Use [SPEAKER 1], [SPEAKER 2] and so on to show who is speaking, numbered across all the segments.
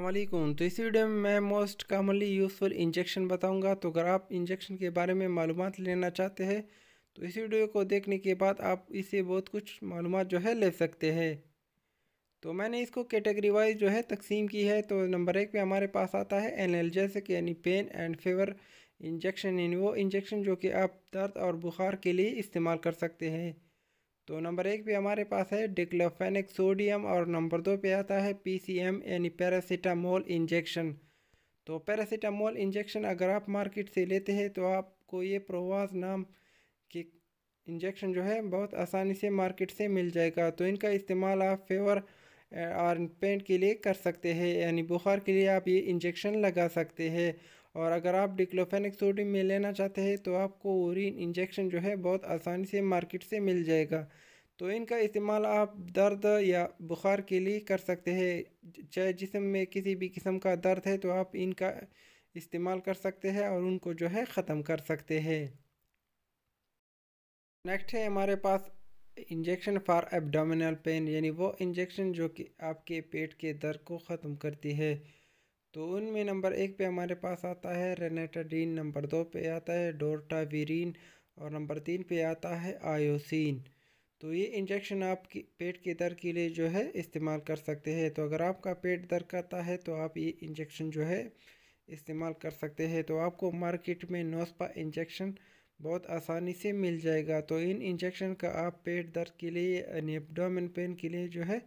[SPEAKER 1] अल्लाम तो इसी वीडियो में मैं मोस्ट कामनली यूज़फुल इंजेक्शन बताऊंगा तो अगर आप इंजेक्शन के बारे में मालूम लेना चाहते हैं तो इसी वीडियो को देखने के बाद आप इसे बहुत कुछ मालूम जो है ले सकते हैं तो मैंने इसको कैटेगरी वाइज जो है तकसीम की है तो नंबर एक पे हमारे पास आता है एन कि यानी पेन एंड फेवर इंजेक्शन यानी वो इंजेक्शन जो कि आप दर्द और बुखार के लिए इस्तेमाल कर सकते हैं तो नंबर एक पे हमारे पास है डिक्लोफेनिक सोडियम और नंबर दो पे आता है पीसीएम यानी पैरासीटामोल इंजेक्शन तो पैरासीटामोल इंजेक्शन अगर आप मार्केट से लेते हैं तो आपको ये प्रोवाज नाम के इंजेक्शन जो है बहुत आसानी से मार्केट से मिल जाएगा तो इनका इस्तेमाल आप फेवर और पेंट के लिए कर सकते हैं यानी बुखार के लिए आप ये इंजेक्शन लगा सकते हैं और अगर आप डिक्लोफेनिक सोडियम में लेना चाहते हैं तो आपको ओरिन इंजेक्शन जो है बहुत आसानी से मार्केट से मिल जाएगा तो इनका इस्तेमाल आप दर्द या बुखार के लिए कर सकते हैं चाहे जिसम में किसी भी किस्म का दर्द है तो आप इनका इस्तेमाल कर सकते हैं और उनको जो है ख़त्म कर सकते हैं नेक्स्ट है हमारे पास इंजेक्शन फॉर एब्डोमिनल पेन यानी वो इंजेक्शन जो कि आपके पेट के दर्द को ख़त्म करती है तो उनमें नंबर एक पे हमारे पास आता है रेनेटाडीन नंबर दो पे आता है डोरटावीरिन और नंबर तीन पे आता है आयोसिन तो ये इंजेक्शन आप पेट के दर्द के लिए जो है इस्तेमाल कर सकते हैं तो अगर आपका पेट दर्द करता है तो आप ये इंजेक्शन जो है इस्तेमाल कर सकते हैं तो आपको मार्केट में नोस्पा इंजेक्शन बहुत आसानी से मिल जाएगा तो इन इंजेक्शन का आप पेट दर्द के लिए यानी पेन के लिए जो है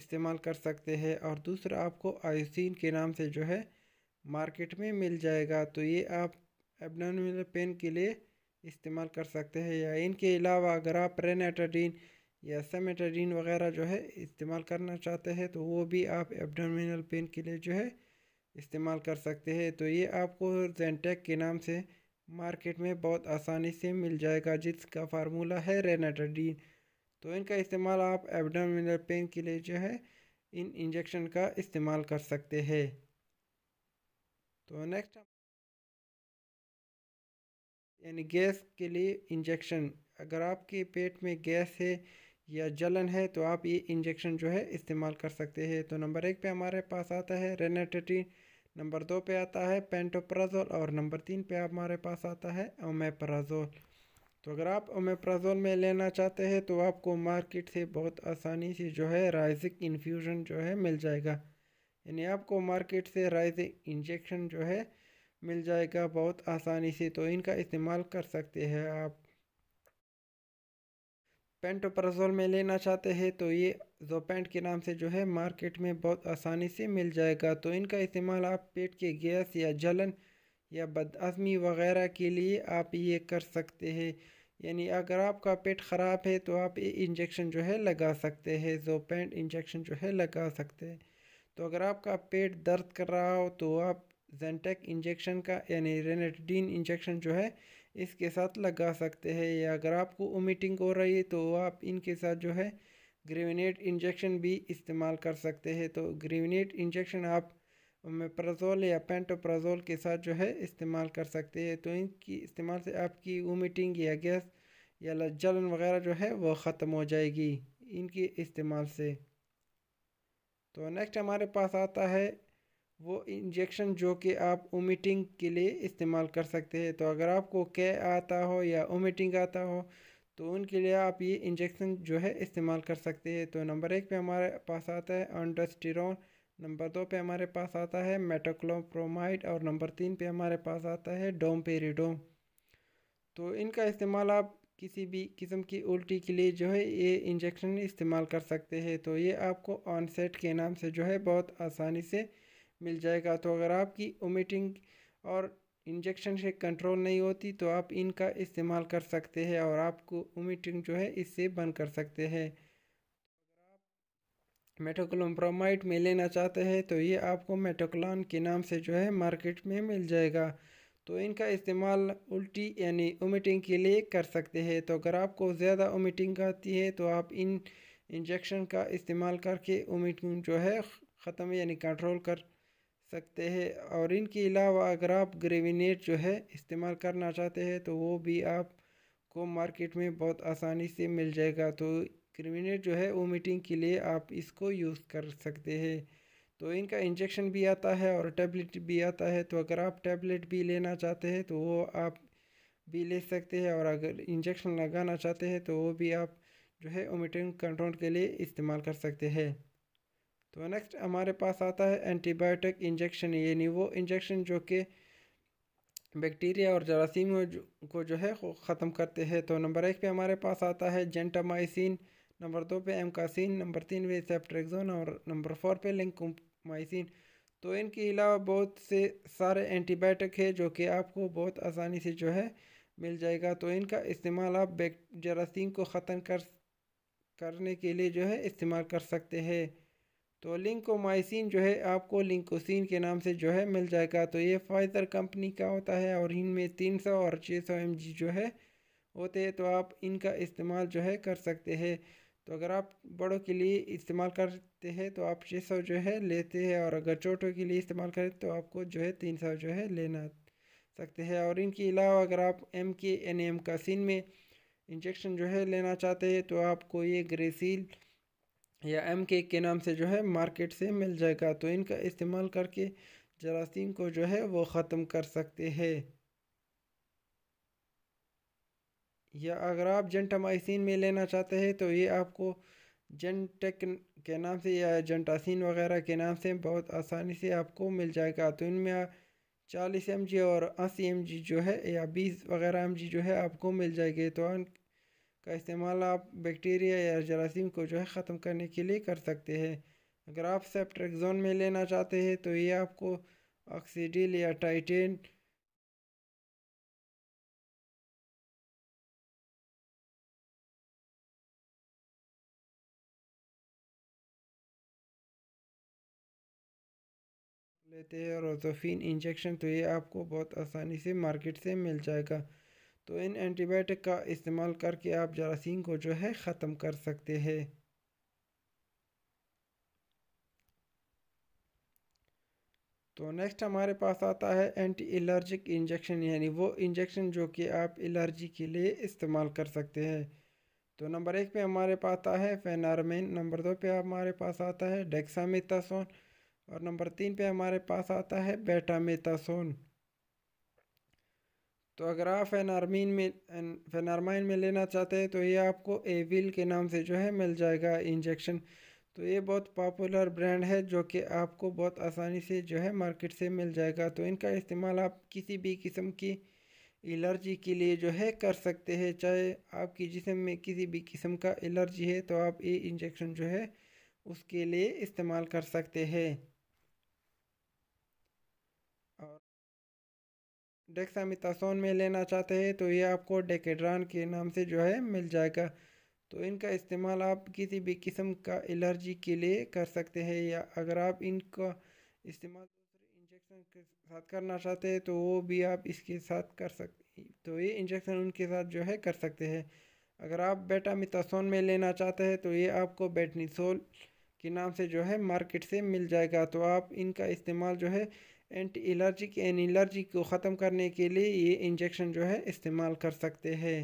[SPEAKER 1] इस्तेमाल कर सकते हैं और दूसरा आपको आयोसिन के नाम से जो है मार्केट में मिल जाएगा तो ये आप एबडामिनल पेन के लिए इस्तेमाल कर सकते हैं या इनके अलावा अगर आप रेनाटाडीन या सेमेटाडीन वगैरह जो है इस्तेमाल करना चाहते हैं तो वो भी आप एबडोमिनल पेन के लिए जो है इस्तेमाल कर सकते हैं तो ये आपको जेंटेक के नाम से मार्केट में बहुत आसानी से मिल जाएगा जिसका फार्मूला है रेनाटाडीन तो इनका इस्तेमाल आप एबडामिनल पेन के लिए जो है इन इंजेक्शन का इस्तेमाल कर सकते हैं तो नेक्स्ट यानी गैस के लिए इंजेक्शन अगर आपके पेट में गैस है या जलन है तो आप ये इंजेक्शन जो है इस्तेमाल कर सकते हैं तो नंबर एक पे हमारे पास आता है रेनाटेटिन नंबर दो पे आता है पेंटोप्राजोल और नंबर तीन पे हमारे पास आता है ओमेप्राजोल तो अगर आप ओमेप्राजोल में लेना चाहते हैं तो आपको मार्केट से बहुत आसानी से जो है राइजिक इन्फ्यूज़न जो है मिल जाएगा यानी आपको मार्केट से राइजिक इंजेक्शन जो है मिल जाएगा बहुत आसानी से तो इनका इस्तेमाल कर सकते हैं आप पेंटोप्राजोल में लेना चाहते हैं तो ये जोपेंट के नाम से जो है मार्केट में बहुत आसानी से मिल जाएगा तो इनका इस्तेमाल आप पेट के गैस या जलन या बदअज़मी वगैरह के लिए आप ये कर सकते हैं यानी अगर आपका पेट ख़राब है तो आप ये इंजेक्शन जो है लगा सकते हैं जोपेंट इंजेक्शन जो है लगा सकते हैं तो अगर आपका पेट दर्द कर रहा हो तो आप जेंटेक इंजेक्शन का यानी रेनेटडीन इंजेक्शन जो है इसके साथ लगा सकते हैं या अगर आपको ओमिटिंग हो रही है तो आप इनके साथ जो है ग्रेविनेट इंजेक्शन भी इस्तेमाल कर सकते हैं तो ग्रेविनेट इंजेक्शन आप मेप्राजोल या पेंटोप्राजोल के साथ जो है इस्तेमाल कर सकते हैं तो इनकी इस्तेमाल से आपकी वोमिटिंग या गैस या जलन वगैरह जो है वह ख़त्म हो जाएगी इनके इस्तेमाल से तो नेक्स्ट हमारे पास आता है वो इंजेक्शन जो कि आप ओमिटिंग के लिए इस्तेमाल कर सकते हैं तो अगर आपको कै आता हो या वोमिटिंग आता हो तो उनके लिए आप ये इंजेक्शन जो है इस्तेमाल कर सकते हैं तो नंबर एक पे हमारे पास आता है अंडस्टिरोन नंबर दो पे हमारे पास आता है मेटोक्लोप्रोमाइड और नंबर तीन पे हमारे पास आता है डोमपेरिडोम तो इनका इस्तेमाल आप किसी भी किस्म की उल्टी के लिए जो है ये इंजेक्शन इस्तेमाल कर सकते हैं तो ये आपको ऑनसेट के नाम से जो है बहुत आसानी से मिल जाएगा तो अगर आपकी ओमिटिंग और इंजेक्शन से कंट्रोल नहीं होती तो आप इनका इस्तेमाल कर सकते हैं और आपको ओमिटिंग जो है इससे बंद कर सकते हैं मेटोकुलम ब्रोमाइड में लेना चाहते हैं तो ये आपको मेटोकलान के नाम से जो है मार्केट में मिल जाएगा तो इनका इस्तेमाल उल्टी यानी ओमिटिंग के लिए कर सकते हैं तो अगर आपको ज़्यादा ओमिटिंग आती है तो आप इन इंजेक्शन का इस्तेमाल करके ओमिटिंग जो है ख़त्म यानी कंट्रोल कर सकते हैं और इनके अलावा अगर आप ग्रेविनेट जो है इस्तेमाल करना चाहते हैं तो वो भी आपको मार्केट में बहुत आसानी से मिल जाएगा तो क्रिमिनेट जो है ओमिटिंग के लिए आप इसको यूज़ कर सकते हैं तो इनका इंजेक्शन भी आता है और टैबलेट भी आता है तो अगर आप टैबलेट भी लेना चाहते हैं तो वो आप भी ले सकते हैं और अगर इंजेक्शन लगाना चाहते हैं तो वो भी आप जो है ओमिटिंग कंट्रोल के लिए इस्तेमाल कर सकते हैं तो नेक्स्ट हमारे पास आता है एंटीबायोटिक इंजेक्शन यानी वो इंजेक्शन जो कि बैक्टीरिया और जरासीम को जो है ख़त्म करते हैं तो नंबर एक पे हमारे पास आता है जेंटामाइसिन नंबर दो पे एमकासिन नंबर तीन पे सेप्ट्रेक्जोन और नंबर फोर पे लिंकोमाइसिन तो इनके अलावा बहुत से सारे एंटीबायोटिक है जो कि आपको बहुत आसानी से जो है मिल जाएगा तो इनका इस्तेमाल आप बैक जरासीम को ख़त्म कर करने के लिए जो है इस्तेमाल कर सकते हैं तो लिंकोमाइसिन जो है आपको लिंकोसिन के नाम से जो है मिल जाएगा तो ये फाइजर कंपनी का होता है और इनमें तीन सौ और छः सौ एम जो है होते हैं तो आप इनका इस्तेमाल जो है कर सकते हैं तो अगर आप बड़ों के लिए इस्तेमाल करते हैं तो आप छः सौ जो है लेते हैं और अगर छोटों के लिए इस्तेमाल करें तो आपको जो है तीन सौ जो है लेना सकते हैं और इनके अलावा अगर आप एम के एन एम कासिन में इंजेक्शन जो है लेना चाहते हैं तो आपको ये ग्रेसील या एम के के नाम से जो है मार्केट से मिल जाएगा तो इनका इस्तेमाल करके जरासीम को जो है वो ख़त्म कर सकते हैं या अगर आप जेंटामाइसिन में लेना चाहते हैं तो ये आपको जेंटेक के नाम से या जेंटासिन वगैरह के नाम से बहुत आसानी से आपको मिल जाएगा तो इनमें चालीस एम और अस्सी एम जो है या बीस वगैरह एम जो है आपको मिल जाएगी तो का इस्तेमाल आप बैक्टीरिया या जरासीम को जो है ख़त्म करने के लिए कर सकते हैं अगर आप सेप्ट्रेक्जोन में लेना चाहते हैं तो ये आपको ऑक्सीडिल या टाइटेन लेते हैं रोजोफिन इंजेक्शन तो ये आपको बहुत आसानी से मार्केट से मिल जाएगा तो इन एंटीबायोटिक का इस्तेमाल करके आप जरासीम को जो है ख़त्म कर सकते हैं तो नेक्स्ट हमारे पास आता है एंटी एलर्जिक इंजेक्शन यानी वो इंजेक्शन जो कि आप एलर्जी के लिए इस्तेमाल कर सकते हैं तो नंबर एक पे हमारे पास आता है फेनारमेन नंबर दो पे हमारे पास आता है डेक्सामिथासोन और नंबर तीन पे हमारे पास आता है बेटा मेतासोन तो अगर आप फेनार्मीन में फेनारमाइन में लेना चाहते हैं तो ये आपको एविल के नाम से जो है मिल जाएगा इंजेक्शन तो ये बहुत पॉपुलर ब्रांड है जो कि आपको बहुत आसानी से जो है मार्केट से मिल जाएगा तो इनका इस्तेमाल आप किसी भी किस्म की एलर्जी के लिए जो है कर सकते हैं चाहे आपकी जिसम में किसी भी किस्म का एलर्जी है तो आप ये इंजेक्शन जो है उसके लिए इस्तेमाल कर सकते हैं डेक्सामिथासोन में लेना चाहते हैं तो ये आपको डेकेड्रान के नाम से जो है मिल जाएगा तो इनका इस्तेमाल आप किसी भी किस्म का एलर्जी के लिए कर सकते हैं या अगर आप इनका इस्तेमाल दूसरे इंजेक्शन के साथ करना चाहते हैं तो वो भी आप इसके साथ कर सकते तो ये इंजेक्शन उनके साथ जो है कर सकते हैं अगर आप बेटामिथासोन में लेना चाहते हैं तो ये आपको बेटनीसोल के नाम से जो है मार्केट से मिल जाएगा तो आप इनका इस्तेमाल जो है एंटी एलर्जिक एन एलर्जी को ख़त्म करने के लिए ये इंजेक्शन जो है इस्तेमाल कर सकते हैं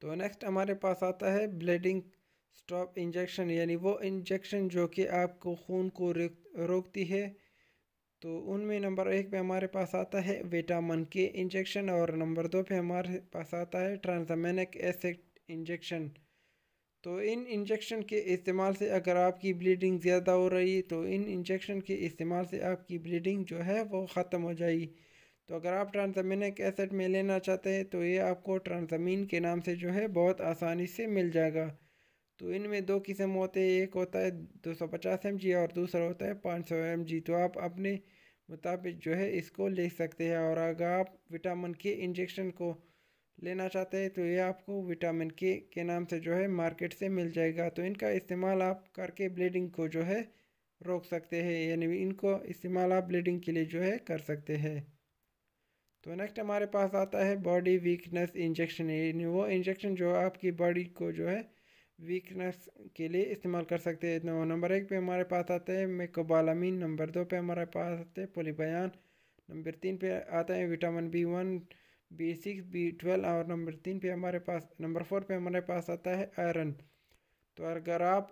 [SPEAKER 1] तो नेक्स्ट हमारे पास आता है ब्लीडिंग स्टॉप इंजेक्शन यानी वो इंजेक्शन जो कि आपको खून को रोकती है तो उनमें नंबर एक पे हमारे पास आता है विटामिन के इंजेक्शन और नंबर दो पे हमारे पास आता है ट्रांसमेनिक एसिड इंजेक्शन तो इन इंजेक्शन के इस्तेमाल से अगर आपकी ब्लीडिंग ज़्यादा हो रही है तो इन इंजेक्शन के इस्तेमाल से आपकी ब्लीडिंग जो है वो ख़त्म हो जाएगी तो अगर आप ट्रांसमिनिक एसिड में लेना चाहते हैं तो ये आपको ट्रांसमीन के नाम से जो है बहुत आसानी से मिल जाएगा तो इनमें दो किस्म होते हैं एक होता है 250 जी और दूसरा होता है 500 जी तो आप अपने मुताबिक जो है इसको ले सकते हैं और अगर आप विटामिन के इंजेक्शन को लेना चाहते हैं तो ये आपको विटामिन के के नाम से जो है मार्केट से मिल जाएगा तो इनका इस्तेमाल आप करके ब्लीडिंग को जो है रोक सकते हैं यानी इनको इस्तेमाल आप ब्लीडिंग के लिए जो है कर सकते हैं तो नेक्स्ट हमारे पास आता है बॉडी वीकनेस इंजेक्शन यानी वो इंजेक्शन जो आपकी बॉडी को जो है वीकनेस के लिए इस्तेमाल कर सकते हैं तो नंबर एक पे हमारे पास आता है मेकोबालामिन नंबर दो पे हमारे पास आते हैं पोलीबयान नंबर तीन पे आता है vitamin B one B six B twelve और नंबर तीन पे हमारे पास नंबर फोर पे हमारे पास आता है आयरन तो अगर आप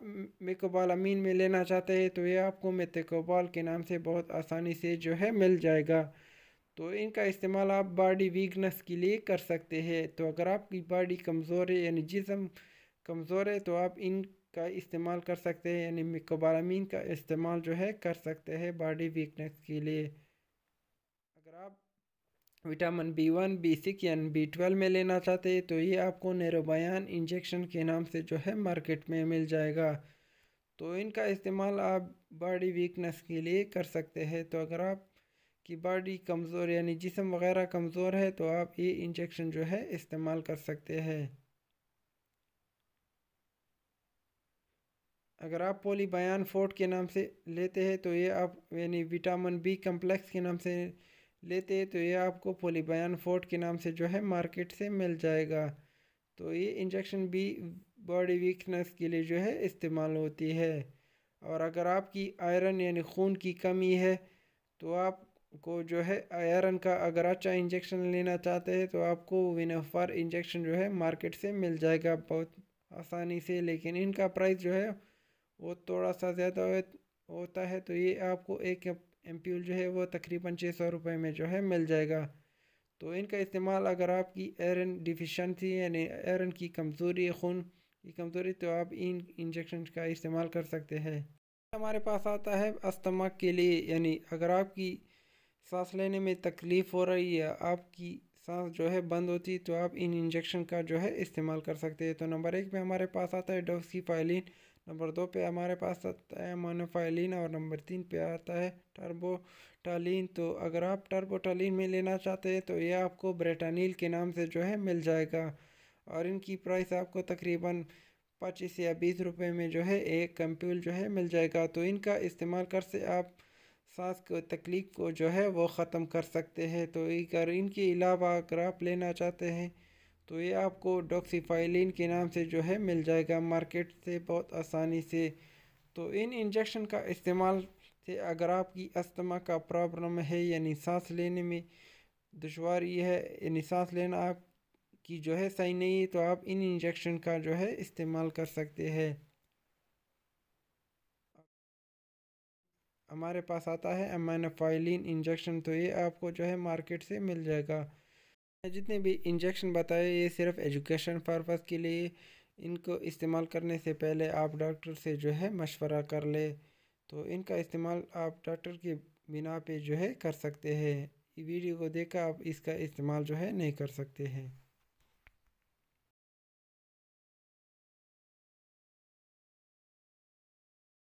[SPEAKER 1] मेकोबाल अमीन में लेना चाहते हैं तो ये आपको मेतकोबाल के नाम से बहुत आसानी से जो है मिल जाएगा तो इनका इस्तेमाल आप बॉडी वीकनेस के लिए कर सकते हैं तो अगर आपकी बॉडी कमज़ोर है यानी जिसम कमज़ोर है तो आप इनका इस्तेमाल कर सकते हैं यानी मेकोबाल अमीन का इस्तेमाल जो है कर सकते हैं बॉडी वीकनेस के लिए vitamin B one B six यानी बी ट्वेल्व में लेना चाहते हैं तो ये आपको नेरोबयान इंजेक्शन के नाम से जो है मार्केट में मिल जाएगा तो इनका इस्तेमाल आप बॉडी वीकनेस के लिए कर सकते हैं तो अगर आप की बॉडी कमज़ोर यानी जिसम वगैरह कमज़ोर है तो आप ये इंजेक्शन जो है इस्तेमाल कर सकते हैं अगर आप बयान फोर्ट के नाम से लेते हैं तो ये आप यानी विटामिन बी कम्प्लेक्स के नाम से लेते हैं तो ये आपको पोलीबयान फोर्ट के नाम से जो है मार्केट से मिल जाएगा तो ये इंजेक्शन भी बॉडी वीकनेस के लिए जो है इस्तेमाल होती है और अगर आपकी आयरन यानी खून की कमी है तो आपको जो है आयरन का अगर अच्छा इंजेक्शन लेना चाहते हैं तो आपको विनोफार इंजेक्शन जो है मार्केट से मिल जाएगा बहुत आसानी से लेकिन इनका प्राइस जो है वो थोड़ा सा ज़्यादा होता है तो ये आपको एक एम जो है वो तकरीबन छः सौ रुपये में जो है मिल जाएगा तो इनका इस्तेमाल अगर आपकी एरन डिफिशेंसी यानी एरन की कमज़ोरी खून की कमज़ोरी तो आप इन इंजेक्शन का इस्तेमाल कर सकते हैं हमारे पास आता है अस्थमा के लिए यानी अगर आपकी सांस लेने में तकलीफ़ हो रही है आपकी सांस जो है बंद होती तो आप इन इंजेक्शन का जो है इस्तेमाल कर सकते हैं तो नंबर एक पे हमारे पास आता है पायलिन नंबर दो पे हमारे पास आता है मोनोफाइलिन और नंबर तीन पे आता है टर्बोटालिन तो अगर आप टर्बोटालिन में लेना चाहते हैं तो ये आपको ब्रेटानील के नाम से जो है मिल जाएगा और इनकी प्राइस आपको तकरीबन पच्चीस या बीस रुपए में जो है एक कंप्यूल जो है मिल जाएगा तो इनका इस्तेमाल कर से आप सांस को तकलीफ़ को जो है वो ख़त्म कर सकते हैं तो अगर इनके अलावा अगर आप लेना चाहते हैं तो ये आपको डॉक्सीफाइलिन के नाम से जो है मिल जाएगा मार्केट से बहुत आसानी से तो इन इंजेक्शन का इस्तेमाल से अगर आपकी अस्थमा का प्रॉब्लम है यानी सांस लेने में दुशारी है यानी सांस लेना आप की जो है सही नहीं है तो आप इन इंजेक्शन का जो है इस्तेमाल कर सकते हैं हमारे पास आता है एमाइनोफाइलिन इंजेक्शन तो ये आपको जो है मार्केट से मिल जाएगा जितने भी इंजेक्शन बताए ये सिर्फ एजुकेशन पर्पज़ के लिए इनको इस्तेमाल करने से पहले आप डॉक्टर से जो है मशवरा कर ले तो इनका इस्तेमाल आप डॉक्टर के बिना पे जो है कर सकते हैं वीडियो को देखकर आप इसका इस्तेमाल जो है नहीं कर सकते हैं